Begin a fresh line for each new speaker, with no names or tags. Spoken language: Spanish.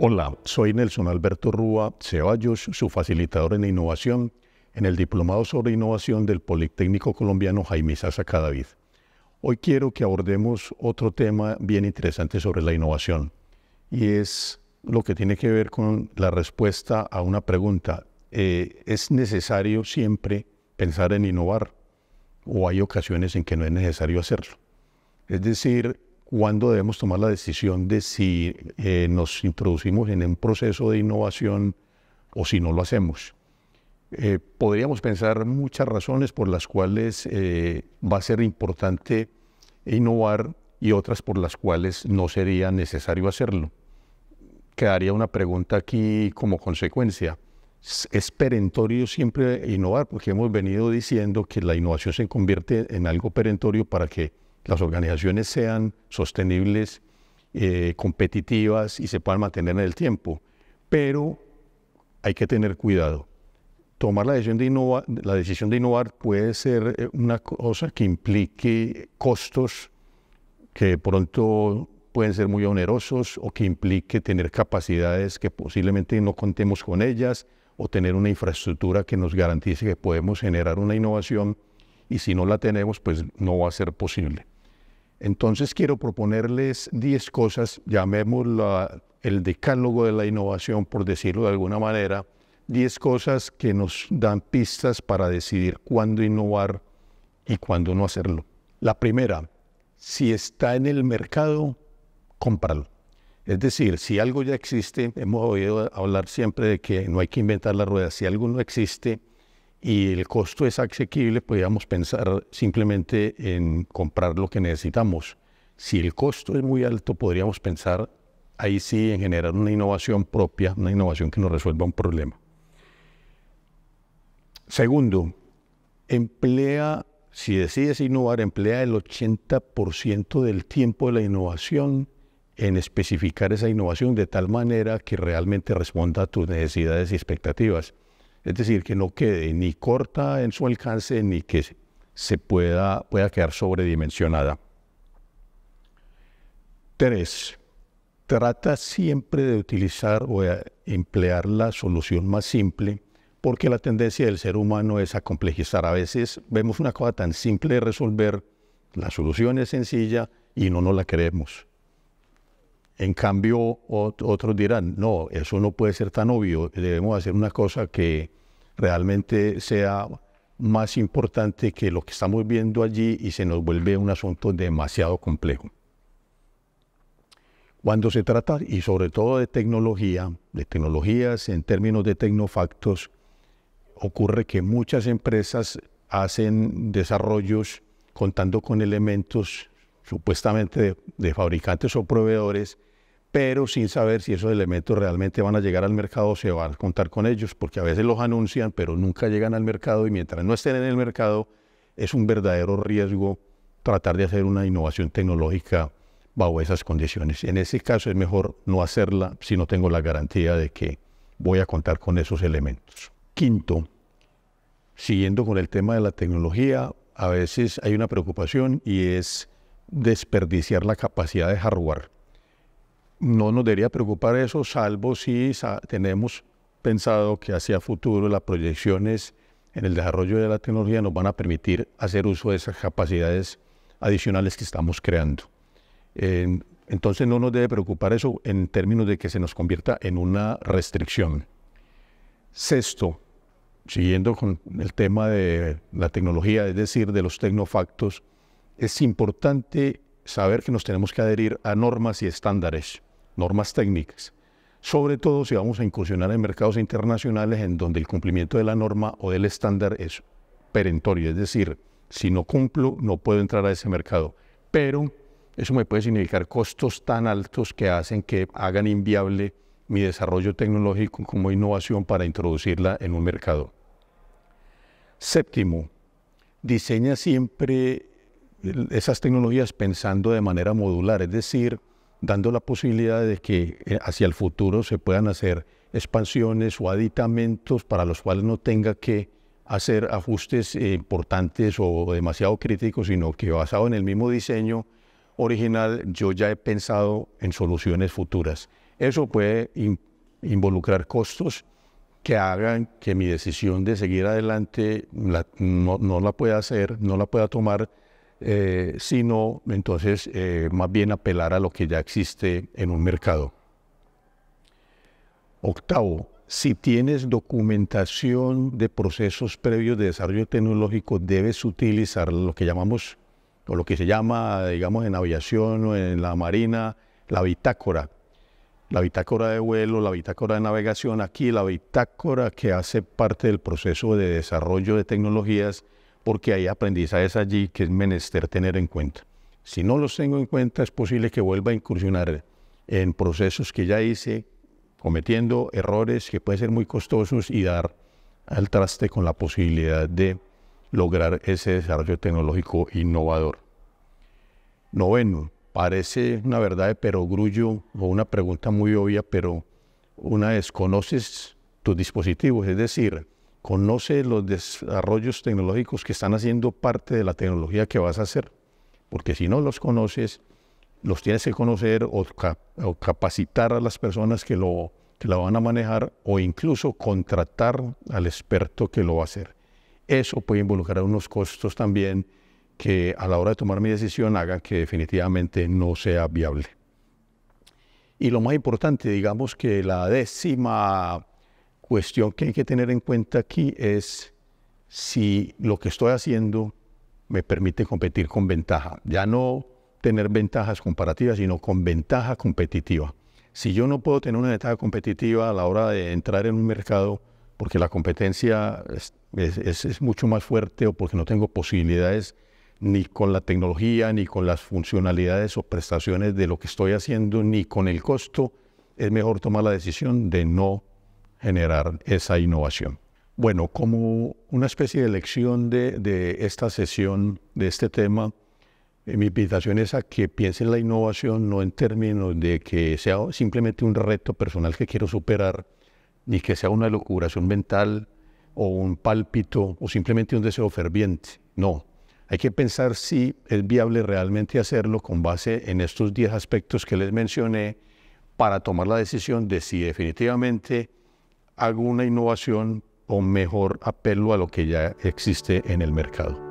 Hola, soy Nelson Alberto Rúa Ceballos, su facilitador en innovación en el Diplomado sobre Innovación del Politécnico Colombiano Jaime Sasa Cadavid. Hoy quiero que abordemos otro tema bien interesante sobre la innovación y es lo que tiene que ver con la respuesta a una pregunta. Eh, ¿Es necesario siempre pensar en innovar o hay ocasiones en que no es necesario hacerlo? Es decir, cuándo debemos tomar la decisión de si eh, nos introducimos en un proceso de innovación o si no lo hacemos. Eh, podríamos pensar muchas razones por las cuales eh, va a ser importante innovar y otras por las cuales no sería necesario hacerlo. Quedaría una pregunta aquí como consecuencia. Es perentorio siempre innovar porque hemos venido diciendo que la innovación se convierte en algo perentorio para que las organizaciones sean sostenibles, eh, competitivas y se puedan mantener en el tiempo. Pero hay que tener cuidado. Tomar la decisión de innovar, la decisión de innovar puede ser eh, una cosa que implique costos que pronto pueden ser muy onerosos o que implique tener capacidades que posiblemente no contemos con ellas o tener una infraestructura que nos garantice que podemos generar una innovación y si no la tenemos, pues no va a ser posible. Entonces quiero proponerles 10 cosas, llamémosla el decálogo de la innovación, por decirlo de alguna manera, 10 cosas que nos dan pistas para decidir cuándo innovar y cuándo no hacerlo. La primera, si está en el mercado, cómpralo. Es decir, si algo ya existe, hemos oído hablar siempre de que no hay que inventar la rueda, si algo no existe, y el costo es asequible, podríamos pensar simplemente en comprar lo que necesitamos. Si el costo es muy alto, podríamos pensar ahí sí en generar una innovación propia, una innovación que nos resuelva un problema. Segundo, emplea, si decides innovar, emplea el 80% del tiempo de la innovación en especificar esa innovación de tal manera que realmente responda a tus necesidades y expectativas. Es decir, que no quede ni corta en su alcance ni que se pueda, pueda quedar sobredimensionada. Tres, trata siempre de utilizar o emplear la solución más simple porque la tendencia del ser humano es a complejizar. A veces vemos una cosa tan simple de resolver, la solución es sencilla y no nos la creemos. En cambio, otros dirán, no, eso no puede ser tan obvio, debemos hacer una cosa que realmente sea más importante que lo que estamos viendo allí y se nos vuelve un asunto demasiado complejo. Cuando se trata, y sobre todo de tecnología, de tecnologías en términos de tecnofactos, ocurre que muchas empresas hacen desarrollos contando con elementos supuestamente de, fabricantes o proveedores pero sin saber si esos elementos realmente van a llegar al mercado o se van a contar con ellos, porque a veces los anuncian, pero nunca llegan al mercado y mientras no estén en el mercado es un verdadero riesgo tratar de hacer una innovación tecnológica bajo esas condiciones. En ese caso es mejor no hacerla si no tengo la garantía de que voy a contar con esos elementos. Quinto, siguiendo con el tema de la tecnología, a veces hay una preocupación y es desperdiciar la capacidad de hardware no nos debería preocupar eso, salvo si tenemos pensado que hacia futuro las proyecciones en el desarrollo de la tecnología nos van a permitir hacer uso de esas capacidades adicionales que estamos creando. entonces no nos debe preocupar eso en términos de que se nos convierta en una restricción. Sexto, siguiendo con el tema de la tecnología, es decir, de los tecnofactos, es importante saber que nos tenemos que adherir a normas y estándares normas técnicas, sobre todo si vamos a incursionar en mercados internacionales en donde el cumplimiento de la norma o del estándar es perentorio, es decir, si no cumplo no puedo entrar a ese mercado, pero eso me puede significar costos tan altos que hacen que hagan inviable mi desarrollo tecnológico como innovación para introducirla en un mercado. Séptimo, diseña siempre esas tecnologías pensando de manera modular, es decir, dando la posibilidad de que eh, hacia el futuro se puedan hacer expansiones o aditamentos para los cuales no tenga que hacer ajustes eh, importantes o demasiado críticos, sino que basado en el mismo diseño original, yo ya he pensado en soluciones futuras. Eso puede involucrar costos que hagan que mi decisión de seguir adelante no la pueda hacer, no la pueda tomar eh, sino entonces eh, más bien apelar a lo que ya existe en un mercado. Octavo, si tienes documentación de procesos previos de desarrollo tecnológico, debes utilizar lo que llamamos, o lo que se llama, digamos, en aviación o en la marina, la bitácora. La bitácora de vuelo, la bitácora de navegación, aquí la bitácora que hace parte del proceso de desarrollo de tecnologías porque hay aprendizajes allí que es menester tener en cuenta. Si no los tengo en cuenta, es posible que vuelva a incursionar en procesos que ya hice, cometiendo errores que pueden ser muy costosos y dar al traste con la posibilidad de lograr ese desarrollo tecnológico innovador. Noveno, parece una verdad de perogrullo o una pregunta muy obvia, pero una es, ¿conoces tus dispositivos? Es decir, conoce los desarrollos tecnológicos que están haciendo parte de la tecnología que vas a hacer, porque si no los conoces, los tienes que conocer o, capacitar a las personas que, lo, que la van a manejar o incluso contratar al experto que lo va a hacer. Eso puede involucrar unos costos también que a la hora de tomar mi decisión haga que definitivamente no sea viable. Y lo más importante, digamos que la décima cuestión que hay que tener en cuenta aquí es si lo que estoy haciendo me permite competir con ventaja. Ya no tener ventajas comparativas, sino con ventaja competitiva. Si yo no puedo tener una ventaja competitiva a la hora de entrar en un mercado porque la competencia es, es mucho más fuerte o porque no tengo posibilidades ni con la tecnología, ni con las funcionalidades o prestaciones de lo que estoy haciendo, ni con el costo, es mejor tomar la decisión de no generar esa innovación. Bueno, como una especie de lección de, esta sesión, de este tema, eh, mi invitación es a que piensen la innovación no en términos de que sea simplemente un reto personal que quiero superar, ni que sea una locuración mental o un pálpito o simplemente un deseo ferviente. No, hay que pensar si es viable realmente hacerlo con base en estos 10 aspectos que les mencioné para tomar la decisión de si definitivamente alguna innovación o mejor apelo a lo que ya existe en el mercado.